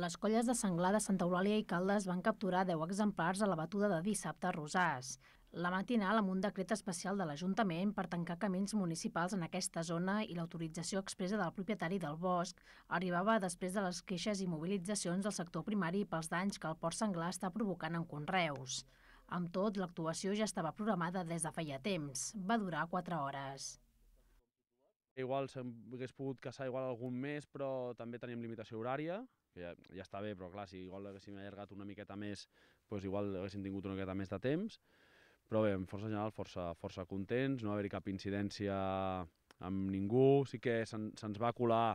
Les colles de Senglar de Santa Eulàlia i Caldes van capturar 10 exemplars a la batuda de dissabte a Rosàs. La matinal amb un decret especial de l'Ajuntament per tancar camins municipals en aquesta zona i l'autorització expressa del propietari del bosc arribava després de les queixes i mobilitzacions del sector primari pels danys que el port senglar està provocant en Conreus. Amb tot, l'actuació ja estava programada des de feia temps. Va durar 4 hores. Igual s'hagués pogut caçar igual algun més, però també teníem limitació horària, que ja, ja està bé, però clar, si igual l'haguéssim allargat una miqueta més, doncs igual haguéssim tingut una miqueta més de temps. Però bé, en força general, força, força contents, no haver-hi cap incidència amb ningú, sí que se'ns se va colar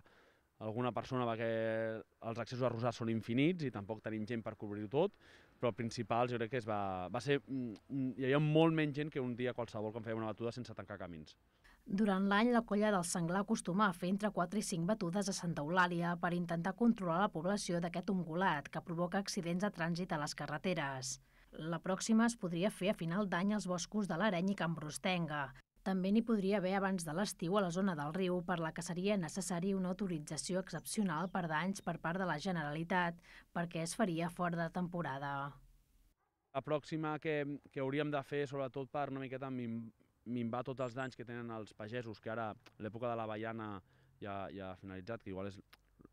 alguna persona perquè els accessos a Rosar són infinits i tampoc tenim gent per cobrir-ho tot, però el principal jo crec que es va, va ser... Mm, mm, hi havia molt menys gent que un dia qualsevol quan feia una batuda sense tancar camins. Durant l'any, la colla del senglar acostuma a fer entre 4 i 5 batudes a Santa Eulàlia per intentar controlar la població d'aquest ungulat que provoca accidents de trànsit a les carreteres. La pròxima es podria fer a final d'any als boscos de l'Areny i Can també n'hi podria haver abans de l'estiu a la zona del riu, per la que seria necessari una autorització excepcional per danys per part de la Generalitat, perquè es faria fora de temporada. La pròxima que, que hauríem de fer, sobretot per una miqueta minvar tots els danys que tenen els pagesos, que ara l'època de la ballana ja, ja ha finalitzat, que igual és,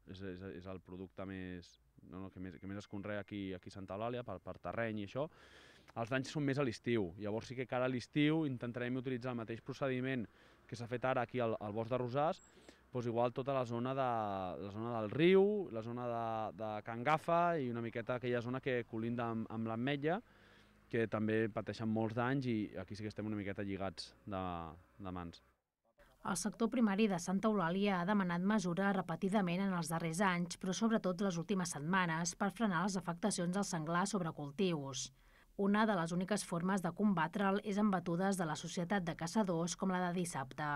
és, és, és el producte més, no, no, que, més, que més es conrea aquí, aquí a Santa Eulàlia per, per terreny i això, els danys són més a l'estiu, llavors sí que cara a l'estiu intentarem utilitzar el mateix procediment que s'ha fet ara aquí al, al bosc de Rosàs, doncs igual tota la zona, de, la zona del riu, la zona de, de Can Gafa i una miqueta aquella zona que colinda amb, amb l'Ametlla, que també pateixen molts danys i aquí sí que estem una miqueta lligats de, de mans. El sector primari de Santa Eulàlia ha demanat mesures repetidament en els darrers anys, però sobretot les últimes setmanes, per frenar les afectacions del senglar sobre cultius. Una de les úniques formes de combatre'l és amb batudes de la Societat de Caçadors com la de dissabte.